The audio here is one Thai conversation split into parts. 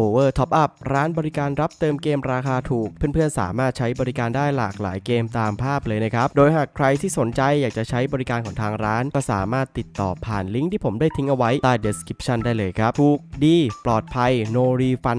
Over Top Up ร้านบริการรับเติมเกมราคาถูกเพื่อนๆ สามารถใช้บริการได้หลากหลายเกมตามภาพเลยนะครับ โดยหากใครที่สนใจอยากจะใช้บริการของทางร้านก็สามารถติดต่อผ่านลิงก์ที่ผมได้ทิ้งเอาไว้ ใต้ description ได้เลยครับถูกดีปลอดภัย no refund น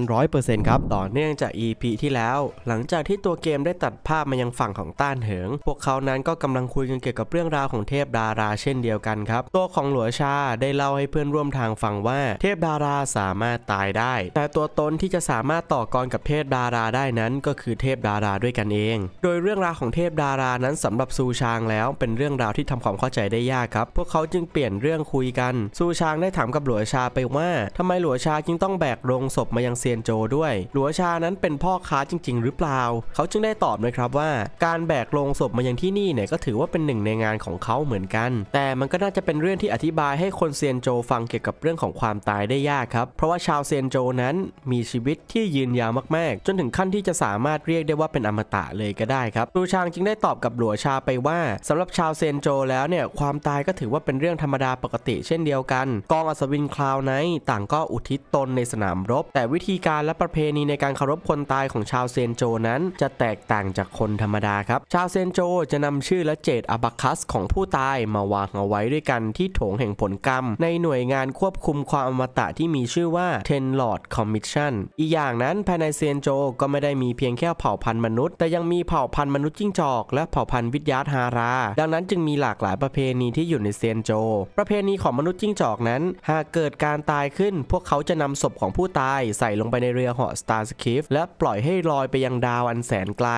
ต์ครับ ต่อเนื่องจาก EP ที่แล้ว หลังจากที่ตัวเกมได้ตัดภาพมายังฝั่งของต้านเหิงพวกเขานั้นก็กำลังคุยกันเกี่ยวกับเรื่องราวของเทพดารา เช่นเดียวกันครับตัวของหลัวชาได้เล่าให้เพื่อนร่วมทางฟังว่าเทพดาราสามารถตายได้ แต่ตัวตนที่จะสามารถต่อกรกับเทพดาราได้นั้นก็คือเทพดาราด้วยกันเอง โดยเรื่องราวของเทพดารานั้นสำหรับซูชางแล้วเป็นเรื่องราวที่ทำความเข้าใจได้ยากครับ พวกเขาจึงเปลี่ยนเรื่องคุยกันซูชางได้ถามกับหลัวชาไปว่า ทำไมหลัวชาจึงต้องแบกโรงศพมายังเซียนโจด้วย หลัวชานั้นเป็นพ่อค้าจริง ๆ หรือเปล่าเขาจึงได้ตอบนะครับว่า การแบกโรงศพมายังที่นี่เนี่ยก็ถือว่าเป็นหนึ่งในงานของเขาเหมือนกัน แต่มันก็น่าจะเป็นเรื่องที่อธิบายให้คนเซียนโจฟังเกี่ยวกับเรื่องของความตายได้ยากครับเพราะว่าชาวเซียนโจนั้นมีชีวิตที่ยืนยาวมากๆจนถึงขั้นที่จะสามารถเรียกได้ว่าเป็นอมตะเลยก็ได้ครับตูชางจึงได้ตอบกับหลัวชาไปว่า สำหรับชาวเซนโจแล้วเนี่ยความตายก็ถือว่าเป็นเรื่องธรรมดาปกติเช่นเดียวกัน กองอัศวินคลาวไนต่างก็อุทิศตนในสนามรบ แต่วิธีการและประเพณีในการเคารพคนตายของชาวเซนโจนั้น จะแตกต่างจากคนธรรมดาครับ ชาวเซนโจจะนำชื่อและเจตอบัคัส ของผู้ตายมาวางเอาไว้ด้วยกันที่โถงแห่งผลกรรม ในหน่วยงานควบคุมความอมตะที่มีชื่อว่าเทนลอร์ดคอมมิิชชั่นอีกอย่างนั้นภายในเซียนโจก็ไม่ได้มีเพียงแค่เผ่าพันธุ์มนุษย์ แต่ยังมีเผ่าพันธุ์มนุษย์จิ้งจอก และเผ่าพันธุ์วิทยาฮาราดังนั้นจึงมีหลากหลายประเพณีที่อยู่ในเซียนโจ ประเพณีของมนุษย์จิ้งจอกนั้น หากเกิดการตายขึ้น พวกเขาจะนำศพของผู้ตายใส่ลงไปในเรือเหาะสตาร์สคิฟและปล่อยให้ลอยไปยังดาวอันแสนไกล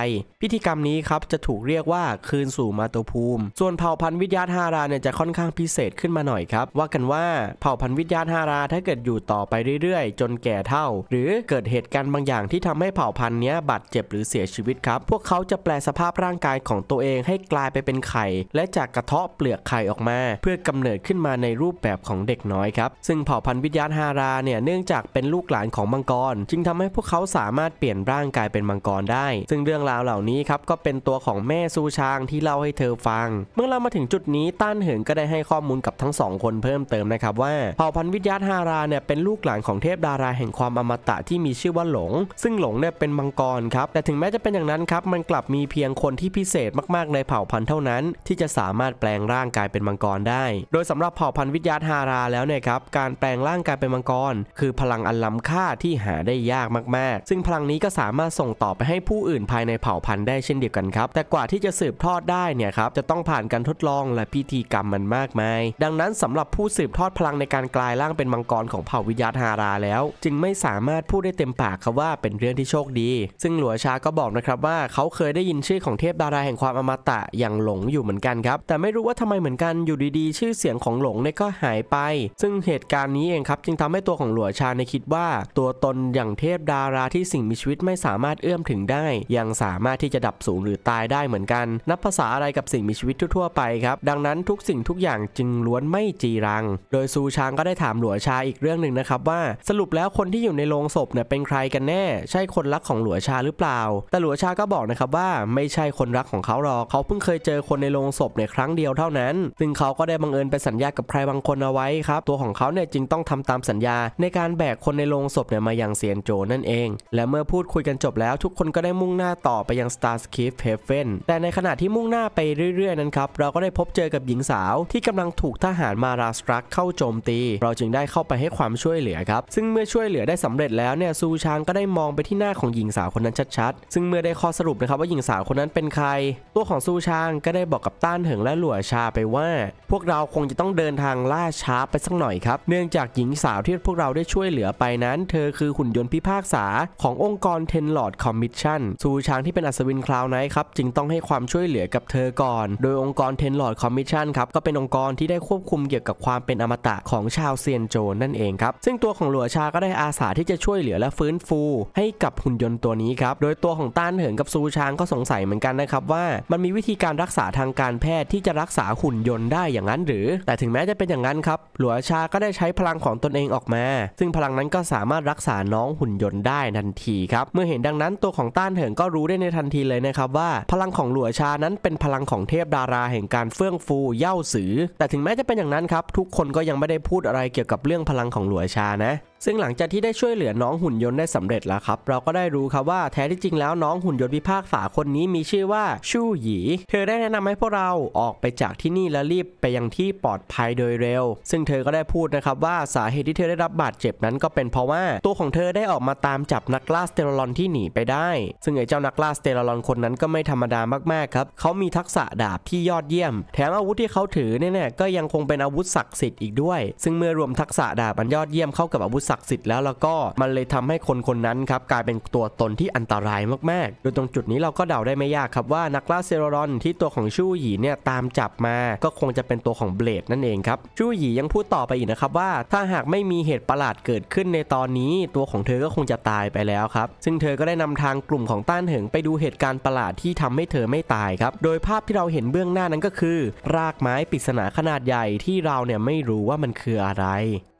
พิธีกรรมนี้ครับจะถูกเรียกว่าคืนสู่มาตุภูมิ ส่วนเผ่าพันธุ์วิทยาฮาราเนี่ยจะค่อนข้างพิเศษขึ้นมาหน่อยครับว่ากันว่าเผ่าพันธุ์วิทยาฮาราถ้าเกิดอยู่ต่อไปเรื่อยๆ จนแก่เท่าหรือเกิดเหตุการณ์บางอย่างที่ทำให้เผ่าพันธุ์นี้บาดเจ็บหรือเสียชีวิตครับ พวกเขาจะแปลสภาพร่างกายของตัวเองให้กลายไปเป็นไข่ และจากกระเทาะเปลือกไข่ ออกมา เพื่อกำเนิดขึ้นมาในรูปแบบของเด็กน้อยครับ ซึ่งเผ่าพันธุ์วิญญาณฮาราเนี่ยเนื่องจากเป็นลูกหลานของมังกร จึงทำให้พวกเขาสามารถเปลี่ยนร่างกายเป็นมังกรได้ ซึ่งเรื่องราวเหล่านี้ครับก็เป็นตัวของแม่ซูชางที่เล่าให้เธอฟัง เมื่อเรามาถึงจุดนี้ต้านเหิงก็ได้ให้ข้อมูลกับทั้งสองคนเพิ่มเติมนะครับว่าเผ่าพันธุ์วิญญาณฮาราเนี่ยเป็นลูกหลานของเทพดาราแห่งความอมตะที่มีชื่อว่าหลง ซึ่งหลงเนี่ยเป็นมังกรครับ แต่ถึงแม้จะเป็นอย่างนั้นครับ มันกลับมีเพียงคนที่พิเศษมาก ๆ ในเผ่าพันธุ์เท่านั้น ที่จะสามารถแปลงร่างกายเป็นมังกรได้ โดยสำหรับเผ่าพันธุ์วิทยาธาราแล้วเนี่ยครับ การแปลงร่างกายเป็นมังกร คือพลังอันล้าค่าที่หาได้ยากมาก ๆ ซึ่งพลังนี้ก็สามารถส่งต่อไปให้ผู้อื่นภายในเผ่าพันธุ์ได้เช่นเดียวกันครับ แต่กว่าที่จะสืบทอดได้เนี่ยครับ จะต้องผ่านการทดลองและพิธีกรรมมันมากมาย ดังนั้นสำหรับผู้สืบทอดพลังในการกลายร่างเป็นมังกรของเผ่าวิทยาธาราแล้วจึงไม่สาามารถพูดได้เต็มปากครับว่าเป็นเรื่องที่โชคดี ซึ่งหลัวชาก็บอกนะครับว่าเขาเคยได้ยินชื่อของเทพดาราแห่งความอมตะอย่างหลงอยู่เหมือนกันครับ แต่ไม่รู้ว่าทำไมเหมือนกันอยู่ดีๆ ชื่อเสียงของหลงเนี่ยก็หายไป ซึ่งเหตุการณ์นี้เองครับ จึงทำให้ตัวของหลัวชาในคิดว่าตัวตนอย่างเทพดาราที่สิ่งมีชีวิตไม่สามารถเอื้อมถึงได้ ยังสามารถที่จะดับสูงหรือตายได้เหมือนกัน นับภาษาอะไรกับสิ่งมีชีวิตทั่วๆไปครับดังนั้นทุกสิ่งทุกอย่างจึงล้วนไม่จีรัง โดยซูชางก็ได้ถามหลัวชาอีกเรื่องหนึ่งนะครับว่าสรุปแล้วคนที่อยู่ในโรงศพเนี่ยเป็นใครกันแน่ใช่คนรักของหลัวชาหรือเปล่า แต่หลัวชาก็บอกนะครับว่าไม่ใช่คนรักของเขาหรอกเขาเพิ่งเคยเจอคนในโรงศพในครั้งเดียวเท่านั้น ซึ่งเขาก็ได้บังเอิญไปสัญญากับใครบางคนเอาไว้ครับ ตัวของเขาเนี่ยจึงต้องทำตามสัญญาในการแบกคนในโรงศพเนี่ยมายังเซียนโจนั่นเอง และเมื่อพูดคุยกันจบแล้ว ทุกคนก็ได้มุ่งหน้าต่อไปยัง Star ์คิฟเฮเฟนแต่ในขณะที่มุ่งหน้าไปเรื่อยๆนั้นครับเราก็ได้พบเจอกับหญิงสาวที่กำลังถูกทหารมาราสตรักเข้าโจมตี เราจึงได้เข้าไปให้ความช่วยเหลือครับซึ่งเมื่อช่วยเหลือได้สำเร็จแล้วเนี่ยซูชางก็ได้มองไปที่หน้าของหญิงสาวคนนั้นชัดๆ ซึ่งเมื่อได้ข้อสรุปนะครับว่าหญิงสาวคนนั้นเป็นใคร ตัวของซูชางก็ได้บอกกับต้านเหิงและหลัวชาไปว่า พวกเราคงจะต้องเดินทางล่าช้าไปสักหน่อยครับเนื่องจากหญิงสาวที่พวกเราได้ช่วยเหลือไปนั้น เธอคือหุ่นยนต์พิพากษาขององค์กรเทนหลอดคอมมิชชั่นซูชางที่เป็นอัศวินคลาวไนท์ครับจึงต้องให้ความช่วยเหลือกับเธอก่อน โดยองค์กรเทนหลอดคอมมิชชั่นครับก็เป็นองค์กรที่ได้ควบคุมเกี่ยวกับความเป็นอมตะของชาวเซียนโจนั่นเองครับซึ่งตัวของหลัวชาก็ได้อาสาที่จะช่วยเหลือและฟื้นฟูให้กับหุ่นยนต์ตัวนี้ครับ โดยตัวของต้านเหินกับซูชางก็สงสัยเหมือนกันนะครับว่า มันมีวิธีการรักษาทางการแพทย์ที่จะรักษาหุ่นยนต์ได้อย่างนั้นหรือ แต่ถึงแม้จะเป็นอย่างนั้นครับ หลัวชา ก็ได้ใช้พลังของตนเองออกมา ซึ่งพลังนั้นก็สามารถรักษาน้องหุ่นยนต์ได้ทันทีครับ เมื่อเห็นดังนั้นตัวของต้านเหินก็รู้ได้ในทันทีเลยนะครับว่า พลังของหลัวชานั้นเป็นพลังของเทพดาราแห่งการเฟื่องฟูเย่าสือแต่ถึงแม้จะเป็นอย่างนั้นครับทุกคนก็ยังไม่ได้พูดอะไรเกี่ยวกับเรื่องพลังของหลัวชานะซึ่งหลังจากที่ได้ช่วยเหลือน้องหุ่นยนต์ได้สำเร็จแล้วครับ เราก็ได้รู้ครับว่าแท้ที่จริงแล้วน้องหุ่นยนต์พิพากษาคนนี้มีชื่อว่าชู่หยีเธอได้แนะนำให้พวกเราออกไปจากที่นี่และรีบไปยังที่ปลอดภัยโดยเร็ว ซึ่งเธอก็ได้พูดนะครับว่าสาเหตุที่เธอได้รับบาดเจ็บนั้นก็เป็นเพราะว่าตัวของเธอได้ออกมาตามจับนักล่าสเตอรลอนที่หนีไปได้ซึ่งไอ้เจ้านักล่าสเตอรลอนคนนั้นก็ไม่ธรรมดามากๆครับเขามีทักษะดาบที่ยอดเยี่ยม แถมอาวุธที่เขาถือเนี่ยก็ยังคงเป็นอาวุธศักดิ์สิทธิ์อีกด้วย ซึ่งเมื่อรวมทักษะดาบอันยอดเยี่ยมเข้ากับอาวุธศักดิ์สิทธิ์แล้วแล้วก็มันเลยทำให้คนคนนั้นครับกลายเป็นตัวตนที่อันตรายมากๆ โดยตรงจุดนี้เราก็เดาได้ไม่ยากครับว่านักล่าเซโรรอนที่ตัวของชู่หยีเนี่ยตามจับมาก็คงจะเป็นตัวของเบลดนั่นเองครับชู่หยียังพูดต่อไปอีกนะครับว่า ถ้าหากไม่มีเหตุประหลาดเกิดขึ้นในตอนนี้ ตัวของเธอก็คงจะตายไปแล้วครับซึ่งเธอก็ได้นำทางกลุ่มของต้านเหิงไปดูเหตุการณ์ประหลาดที่ทำให้เธอไม่ตายครับโดยภาพที่เราเห็นเบื้องหน้านั้นก็คือ รากไม้ปริศนาขนาดใหญ่ที่เราเนี่ยไม่รู้ว่ามันคืออะไร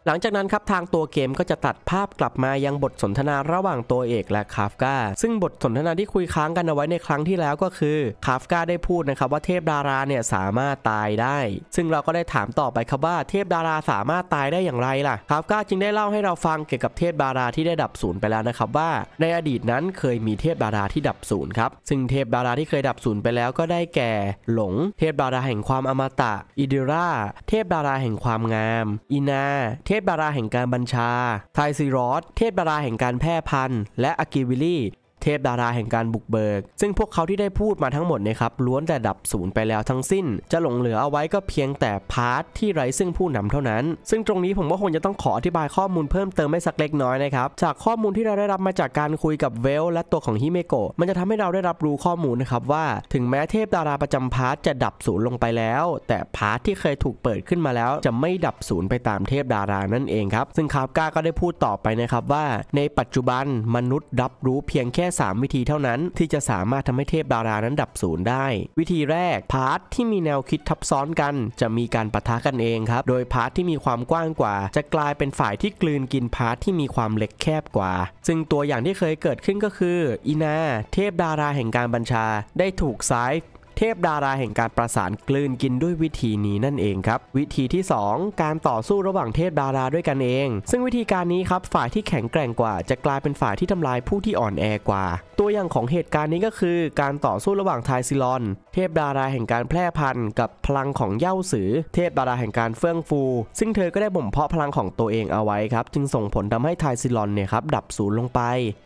หลังจากนั้นครับทางตัวเกมก็จะตัดภาพกลับมายังบทสนทนาระหว่างตัวเอกและคาฟกาซึ่งบทสนทนาที่คุยค้างกันเอาไว้ในครั้งที่แล้วก็คือคาฟกาได้พูดนะครับว่าเทพดาราเนี่ยสามารถตายได้ซึ่งเราก็ได้ถามต่อไปครับว่า เทพดาราสามารถตายได้อย่างไรล่ะคาฟกาจึงได้เล่าให้เราฟังเกี่ยวกับเทพดาราที่ได้ดับศูนย์ไปแล้วนะครับว่าในอดีตนั้นเคยมีเทพดาราที่ดับศูนย์ครับซึ่งเทพดาราที่เคยดับศูนย์ไปแล้วก็ได้แก่หลง เทพดาราแห่งความอมตะอิดิราเทพดาราแห่งความงามอินาเทพดาราแห่งการบัญชา ไทซีรอส เทพดาราแห่งการแพร่พันธุ์ และอากิวิลี่เทพดาราแห่งการบุกเบิกซึ่งพวกเขาที่ได้พูดมาทั้งหมดนะครับล้วนแต่ดับศูนย์ไปแล้วทั้งสิ้น จะหลงเหลือเอาไว้ก็เพียงแต่พาร์ทที่ไร้ซึ่งผู้นำเท่านั้น ซึ่งตรงนี้ผมก็คงจะต้องขออธิบายข้อมูลเพิ่มเติมไม่สักเล็กน้อยนะครับ จากข้อมูลที่เราได้รับมาจากการคุยกับเวลและตัวของฮิเมโกะมันจะทำให้เราได้รับรู้ข้อมูลนะครับว่าถึงแม้เทพดาราประจำพาร์ทจะดับศูนย์ลงไปแล้วแต่พาร์ทที่เคยถูกเปิดขึ้นมาแล้ว จะไม่ดับศูนย์ไปตามเทพดารานั่นเองครับซึ่งคาบก้าก็ได้พูดต่อไปนะครับว่าในปัจจุบันมนุษย์ รับรู้เพียงแค่3วิธีเท่านั้นที่จะสามารถทำให้เทพดารา นั้นดับศูนย์ได้ วิธีแรกพาร์ทที่มีแนวคิดทับซ้อนกัน จะมีการปะทะกันเองครับ โดยพาร์ทที่มีความกว้างกว่า จะกลายเป็นฝ่ายที่กลืนกินพาร์ทที่มีความเล็กแคบกว่า ซึ่งตัวอย่างที่เคยเกิดขึ้นก็คืออีนาเทพดาราแห่งการบัญชาได้ถูกซฟายเทพดาราแห่งการประสานกลืนกินด้วยวิธีนี้นั่นเองครับวิธีที่ 2 การต่อสู้ระหว่างเทพดาราด้วยกันเอง ซึ่งวิธีการนี้ครับฝ่ายที่แข็งแกร่งกว่า จะกลายเป็นฝ่ายที่ทำลายผู้ที่อ่อนแอกว่า ตัวอย่างของเหตุการณ์นี้ก็คือ การต่อสู้ระหว่างไทซิลอน เทพดาราแห่งการแพร่พันธุ์ กับพลังของเย่าสือเทพดาราแห่งการเฟื่องฟู ซึ่งเธอก็ได้บ่มเพาะพลังของตัวเองเอาไว้ครับจึงส่งผลทำให้ไทซิลอนเนี่ยครับดับศูนย์ลงไป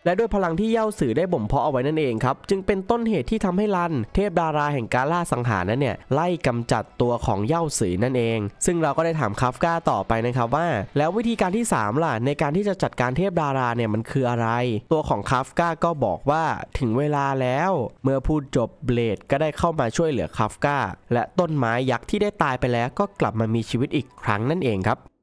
และด้วยพลังที่เย่าสือได้บ่มเพาะเอาไว้นั่นเองครับจึงเป็นต้นเหตุที่ทำให้ลันเทพดาราแห่งงการล่าสังหารนั้นเนี่ย ไล่กำจัดตัวของเย่าสือนั่นเอง ซึ่งเราก็ได้ถามคัฟก้าต่อไปนะครับว่า แล้ววิธีการที่ 3 ล่ะ ในการที่จะจัดการเทพดาราเนี่ยมันคืออะไร ตัวของคัฟก้าก็บอกว่าถึงเวลาแล้วเมื่อพูดจบเบลดก็ได้เข้ามาช่วยเหลือคัฟก้าและต้นไม้ยักษ์ที่ได้ตายไปแล้วก็กลับมามีชีวิตอีกครั้งนั่นเองครับ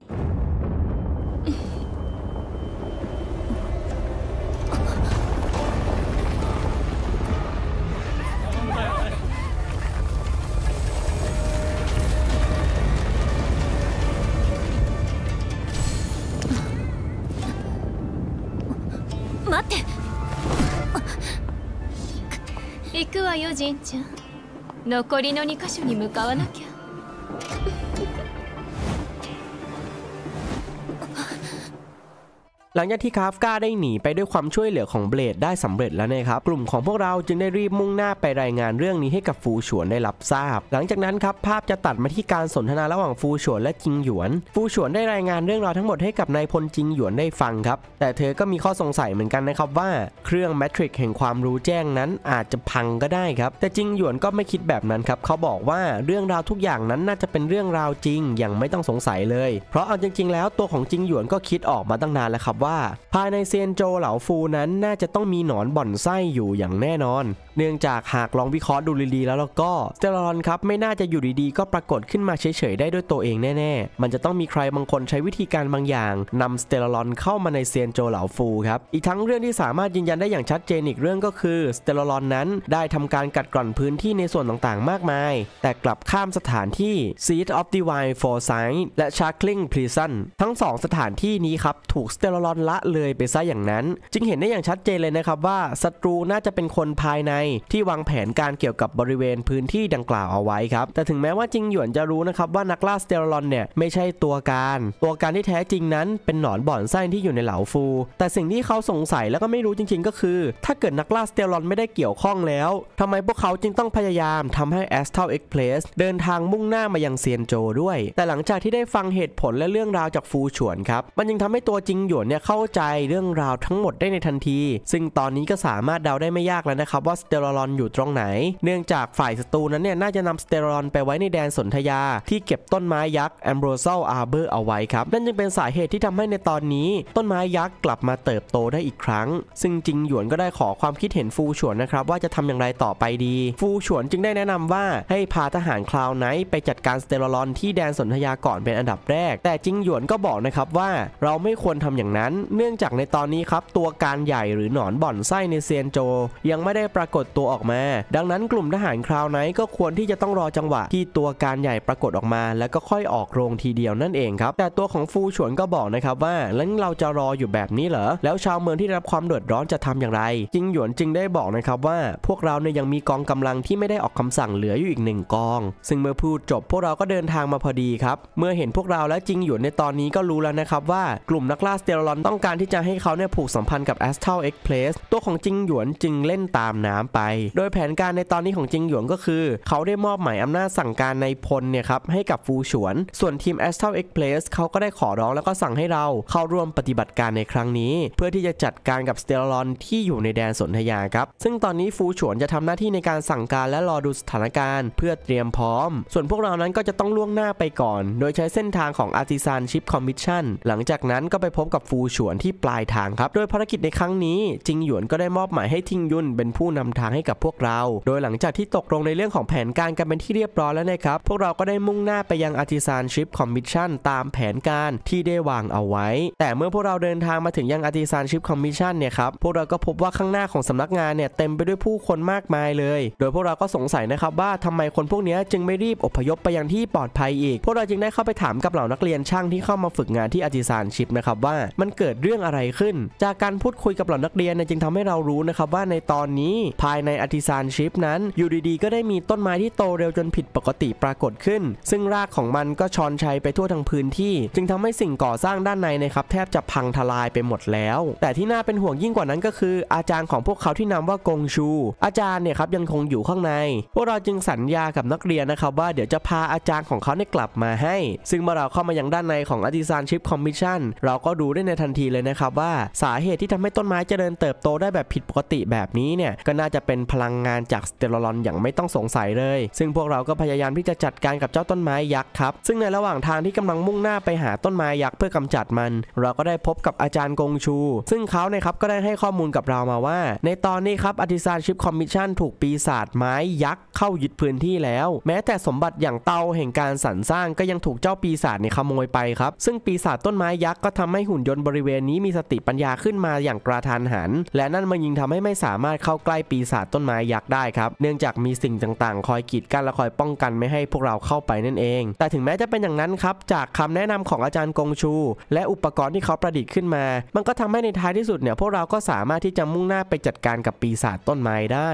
神ちゃん残りの2箇所に向かわなきゃลังจากที่คาฟกาได้หนีไปด้วยความช่วยเหลือของเบลดได้สำเร็จแล้วนะครับ กลุ่มของพวกเราจึงได้รีบมุ่งหน้าไปรายงานเรื่องนี้ให้กับฟูฉวนได้รับทราบ หลังจากนั้นครับภาพจะตัดมาที่การสนทนาระหว่างฟูฉวนและจิงหยวน ฟูฉวนได้รายงานเรื่องราวทั้งหมดให้กับนายพลจิงหยวนได้ฟังครับ แต่เธอก็มีข้อสงสัยเหมือนกันนะครับว่า เครื่องแมทริกแห่งความรู้แจ้งนั้นอาจจะพังก็ได้ครับ แต่จิงหยวนก็ไม่คิดแบบนั้นครับเขาบอกว่าเรื่องราวทุกอย่างนั้นน่าจะเป็นเรื่องราวจริงอย่างไม่ต้องสงสัยเลย เพราะเอาจริงๆ แล้วตัวของจิงหยวนก็คิดออกมาตั้งนานแล้วครับว่า่าภายในเซียนโจเหลาฟูนั้นน่าจะต้องมีหนอนบ่อนไส้อยู่อย่างแน่นอนเนื่องจากหากลองวิเคราะห์ดูดีๆแล้วแล้วก็เซลลอนครับไม่น่าจะอยู่ดีๆ ก็ปรากฏขึ้นมาเฉยๆได้ด้วยตัวเองแน่ๆ มันจะต้องมีใครบางคนใช้วิธีการบางอย่าง นำสเตลลอนเข้ามาในเซียนโจเหลาฟูครับอีกทั้งเรื่องที่สามารถยืนยันได้อย่างชัดเจนอีกเรื่องก็คือสเตลลอนนั้น ได้ทำการกัดกร่อนพื้นที่ในส่วนต่างๆมากมาย แต่กลับข้ามสถานที่ Seat of the w i l d for s i g n และ Sharkling Prison ทั้ง 2 สถานที่นี้ครับถูกสเตลลอนละเลยไปซะอย่างนั้นจึงเห็นได้อย่างชัดเจนเลยนะครับว่าศัตรูน่าจะเป็นคนภายในที่วางแผนการเกี่ยวกับบริเวณพื้นที่ดังกล่าวเอาไว้ครับแต่ถึงแม้ว่าจิงหยวนจะรู้นะครับว่านักล่าสเตอรลอนเนี่ยไม่ใช่ตัวการ ตัวการที่แท้จริงนั้นเป็นหนอนบ่อนไส้ที่อยู่ในเหลาฟู แต่สิ่งที่เขาสงสัยแล้วก็ไม่รู้จริงๆก็คือถ้าเกิดนักล่าสเตอรลอนไม่ได้เกี่ยวข้องแล้วทำไมพวกเขาจึงต้องพยายามทำให้แอสเทลเอ็กเพลสเดินทางมุ่งหน้ามายังเซียนโจด้วย แต่หลังจากที่ได้ฟังเหตุผลและเรื่องราวจากฟูฉวนครับมันยังทำให้ตัวจิงหยวนเนี่ยเข้าใจเรื่องราวทั้งหมดได้ในทันที ซึ่งตอนนี้ก็สามารถเดาได้ไม่ยากแล้วนะครับว่าสเตอรอลอนอยู่ตรงไหน เนื่องจากฝ่ายศัตรูนั้นเนี่ยน่าจะนำสเตอรอลอนไปไว้ในแดนสนธยา ที่เก็บต้นไม้ยักษ์แอมโบรเซลอาร์เบอร์เอาไว้ครับ นั่นจึงเป็นสาเหตุที่ทำให้ในตอนนี้ต้นไม้ยักษ์กลับมาเติบโตได้อีกครั้ง ซึ่งจริงหยวนก็ได้ขอความคิดเห็นฟูฉวนนะครับ ว่าจะทำอย่างไรต่อไปดี ฟูฉวนจึงได้แนะนำว่าให้พาทหารคลาวไนท์ไปจัดการสเตอรอลอนที่แดนสนธยาก่อนเป็นอันดับแรก แต่จิงหยวนก็บอกนะครับว่า เราไม่ควรทำอย่างนั้น เนื่องจากในตอนนี้ครับตัวการใหญ่หรือหนอนบ่อนไส้ในเซียนโจ ยังไม่ได้ปรากฏฏตัวออกมา ดังนั้นกลุ่มทหารคราวไหนก็ควรที่ จะต้องรอจังหวะที่ตัวการใหญ่ปรากฏออกมา แล้วก็ค่อยออกโรงทีเดียวนั่นเองครับ แต่ตัวของฟูฉวนก็บอกนะครับว่าแล้วเราจะรออยู่แบบนี้เหรอ แล้วชาวเมืองที่รับความเดือดร้อนจะทำอย่างไรจิงหยวนจึงได้บอกนะครับว่าพวกเราเนี่ยยังมีกองกำลังที่ไม่ได้ออกคำสั่งเหลืออยู่อีกหนึ่งกอง ซึ่งเมื่อพูดจบ พวกเราก็เดินทางมาพอดีครับเมื่อเห็นพวกเราและจิงหยวนในตอนนี้ก็รู้แล้วนะครับว่ากลุ่มนักล่าสเตอรอน ต้องการที่จะให้เขาเนี่ยผูกสัมพันธ์กับแอสเทลเอ็กเพลสตัวของจิงหยวนจึงเล่นตามน้ำไป โดยแผนการในตอนนี้ของจิงหยวนก็คือ เขาได้มอบหมายอำนาจสั่งการในพลเนี่ยครับให้กับฟูฉวน ส่วนทีม a s t r a l e x p เพลสเขาก็ได้ขอร้องแล้วก็สั่งให้เราเข้าร่วมปฏิบัติการในครั้งนี้ เพื่อที่จะจัดการกับสเตลลอนที่อยู่ในแดนสนธยาครับ ซึ่งตอนนี้ฟูฉวนจะทำหน้าที่ในการสั่งการและรอดูสถานการณ์เพื่อเตรียมพร้อมส่วนพวกเรานั้นก็จะต้องล่วงหน้าไปก่อน โดยใช้เส้นทางของาร์ติซานชิปคอมมิชชั่นหลังจากนั้นก็ไปพบกับฟูฉวนที่ปลายทางครับโดยภารกิจในครั้งนี้จิงหยวนก็ได้มอบหมายให้ทิงยุนเป็นผู้นำทางให้กับพวกเรา โดยหลังจากที่ตกลงในเรื่องของแผนการกันเป็นที่เรียบร้อยแล้วนะครับพวกเราก็ได้มุ่งหน้าไปยังอาร์ติซานชิพคอมมิชชั่นตามแผนการที่ได้วางเอาไว้ แต่เมื่อพวกเราเดินทางมาถึงยังอาร์ติซานชิพคอมมิชชั่นเนี่ยครับพวกเราก็พบว่าข้างหน้าของสำนักงานเนี่ยเต็มไปด้วยผู้คนมากมายเลย โดยพวกเราก็สงสัยนะครับว่าทำไมคนพวกนี้จึงไม่รีบอพยพไปยังที่ปลอดภัยอีกพวกเราจึงได้เข้าไปถามกับเหล่านักเรียนช่างที่เข้ามาฝึกงานที่อาร์ติซานชิพนะครับว่ามันเกิดเรื่องอะไรขึ้น จากการพูดคุยกับเหล่านักเรียนเนี่ยจึงทำให้เรารู้นะครับว่าในตอนนี้ภาายในอธิซานชิปนั้น อยู่ดีๆก็ได้มีต้นไม้ที่โตเร็วจนผิดปกติปรากฏขึ้น ซึ่งรากของมันก็ชอนชัยไปทั่วทั้งพื้นที่ จึงทำให้สิ่งก่อสร้างด้านในนะครับแทบจะพังทลายไปหมดแล้ว แต่ที่น่าเป็นห่วงยิ่งกว่านั้นก็คืออาจารย์ของพวกเขาที่นำว่ากงชู อาจารย์เนี่ยครับยังคงอยู่ข้างใน พวกเราจึงสัญญากับนักเรียนนะครับ ว่าเดี๋ยวจะพาอาจารย์ของเขาเนี่ยกลับมาให้ ซึ่งเมื่อเราเข้ามายังด้านในของอาติซานชิปคอมมิชชั่นเราก็ดูได้ในทันทีเลยนะครับว่าสาเหตุที่ทำให้ต้นไม้เจริญเติบโตได้แบบผิดปกติแบบนี้เนี่ยก็น่าจะจะเป็นพลังงานจากสเตโลรอนอย่างไม่ต้องสงสัยเลย ซึ่งพวกเราก็พยายามที่จะจัดการกับเจ้าต้นไม้ยักษ์ครับ ซึ่งในระหว่างทางที่กำลังมุ่งหน้าไปหาต้นไม้ยักษ์ เพื่อกำจัดมัน เราก็ได้พบกับอาจารย์กงชู ซึ่งเขาเนี่ยครับก็ได้ให้ข้อมูลกับเรามาว่า ในตอนนี้ครับอธิฐานชิปคอมมิชชั่นถูกปีศาจไม้ยักษ์เข้ายึดพื้นที่แล้ว แม้แต่สมบัติอย่างเตาแห่งการสรรสร้างก็ยังถูกเจ้าปีศาจเนี่ยขโมยไปครับ ซึ่งปีศาจต้นไม้ยักษ์ก็ทำให้หุ่นยนต์บริเวณนี้มีสติปัญญาขึ้นมาอย่างกระทันหัน และนั่นมันยิงทำให้ไม่สามารถเข้าใกล้ปีศาจต้นไม้ยักษ์ได้ครับ เนื่องจากมีสิ่งต่าง ๆ คอยกีดกันและคอยป้องกันไม่ให้พวกเราเข้าไปนั่นเอง แต่ถึงแม้จะเป็นอย่างนั้นครับ จากคำแนะนำของอาจารย์กงชู และอุปกรณ์ที่เขาประดิษฐ์ขึ้นมา มันก็ทำให้ในท้ายที่สุดเนี่ยพวกเราก็สามารถที่จะมุ่งหน้าไปจัดการกับปีศาจต้นไม้ได้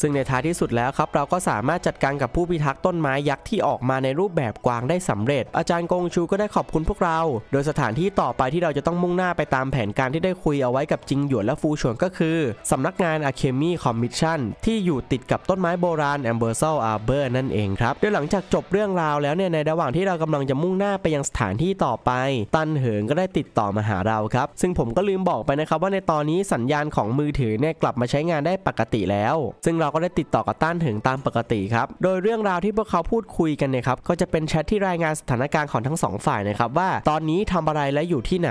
ซึ่งในท้ายที่สุดแล้วครับ เราก็สามารถจัดการกับผู้พิทักษ์ต้นไม้ยักษ์ที่ออกมาในรูปแบบกวางได้สำเร็จ อาจารย์กงชูก็ได้ขอบคุณพวกเรา โดยสถานที่ต่อไปที่เราจะต้องมุ่งหน้าไปตามแผนการที่ได้คุยเอาไว้กับจิงหยวนและฟูชวนก็คือ สำนักงานอะเคมีคอมมิชชั่นที่อยู่ติดกับต้นไม้โบราณแอมเบอร์เซลอาร์เบอร์นั่นเองครับโดยหลังจากจบเรื่องราวแล้วเนี่ยในระหว่างที่เรากำลังจะมุ่งหน้าไปยังสถานที่ต่อไป ตันเหิงก็ได้ติดต่อมาหาเราครับ ซึ่งผมก็ลืมบอกไปนะครับว่าในตอนนี้สัญญาณของมือถือเนี่ยกลับมาใช้งานได้ปกติแล้ว ซึ่งเราก็ได้ติดต่อกับต้านถึงตามปกติครับ โดยเรื่องราวที่พวกเขาพูดคุยกันเนี่ยครับก็จะเป็นแชทที่รายงานสถานการณ์ของทั้ง2ฝ่ายนะครับว่าตอนนี้ทำอะไรและอยู่ที่ไหน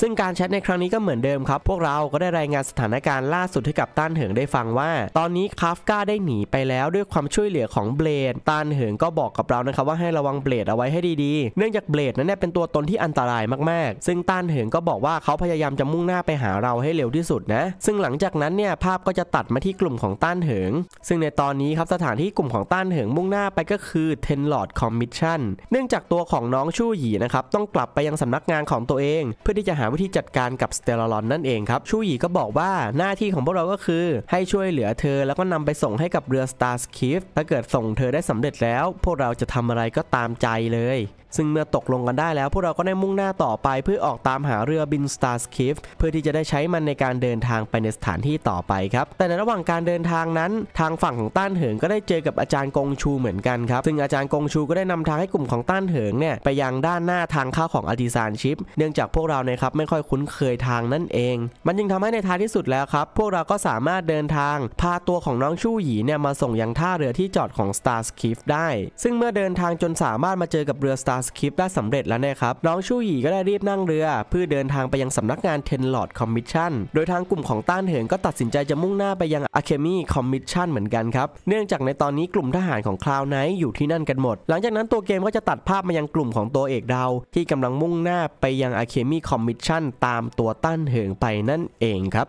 ซึ่งการแชทในครั้งนี้ก็เหมือนเดิมครับ พวกเราก็ได้รายงานสถานการณ์ล่าสุดให้กับต้านเหิงได้ฟังว่า ตอนนี้คาฟก้าได้หนีไปแล้วด้วยความช่วยเหลือของเบลดต้านเหิงก็บอกกับเรานะครับว่าให้ระวังเบลดเอาไว้ให้ดีๆ เนื่องจากเบลดนั้นเป็นตัวตนที่อันตรายมาก ๆ ซึ่งต้านเหิงก็บอกว่าเขาพยายามจะมุ่งหน้าไปหาเราให้เร็วที่สุดนะ ซึ่งหลังจากนั้นเนี่ยภาพก็จะตัดมาที่กลุ่มของต้านเหิงซึ่งในตอนนี้ครับสถานที่กลุ่มของต้านเหิงมุ่งหน้าไปก็คือเทนลอร์ดคอมมิชชั่นเนื่องจากตัวของน้องชู่หยีนะครับต้องกลับไปยังสำนักงานของตัวเอง เพื่อที่จะหาวิธีจัดการกับสเตลลอนนั่นเองครับ ชู่หยีก็บอกว่าหน้าที่ของพวกเราก็คือ ให้ช่วยเหลือเธอแล้วก็นำไปส่งให้กับเรือสตาร์สคิฟถ้าเกิดส่งเธอได้สำเร็จแล้ว พวกเราจะทำอะไรก็ตามใจเลยซึ่งเมื่อตกลงกันได้แล้ว พวกเราก็ได้มุ่งหน้าต่อไป เพื่อออกตามหาเรือบิน Star สคิฟเพื่อที่จะได้ใช้มันในการเดินทางไปในสถานที่ต่อไปครับแต่ในระหว่างการเดินทางนั้น ทางฝั่งของต้านเหิงก็ได้เจอกับอาจารย์กงชูเหมือนกันครับซึ่งอาจารย์กงชูก็ได้นำทางให้กลุ่มของต้านเหิงเนี่ยไปยังด้านหน้าทางเข้าของอาลติซานชิปเนื่องจากพวกเราเนี่ยครับไม่ค่อยคุ้นเคยทางนั่นเอง มันจึงทำให้ในท้ายที่สุดแล้วครับพวกเราก็สามารถเดินทางพาตัวของน้องชู่หยีเนี่ยมาส่งยังท่าเรือที่จอดของ Star สคิฟได้ ซึ่งเมื่อเดินทางจนสามารถมาเจอกับเรือ Star าสคริปต์ได้สำเร็จแล้วนะครับน้องชูหยีก็ได้รีบนั่งเรือ เพื่อเดินทางไปยังสำนักงานเทนลอร์ดคอมมิชชั่นโดยทางกลุ่มของต้านเหินก็ตัดสินใจจะมุ่งหน้าไปยังอะเคมีคอมมิชชั่นเหมือนกันครับ เนื่องจากในตอนนี้กลุ่มทหารของคลาวไนท์อยู่ที่นั่นกันหมด หลังจากนั้นตัวเกมก็จะตัดภาพมายังกลุ่มของตัวเอกดาวที่กำลังมุ่งหน้าไปยังอะเคมีคอมมิชชั่นตามตัวต้านเหิงไปนั่นเองครับ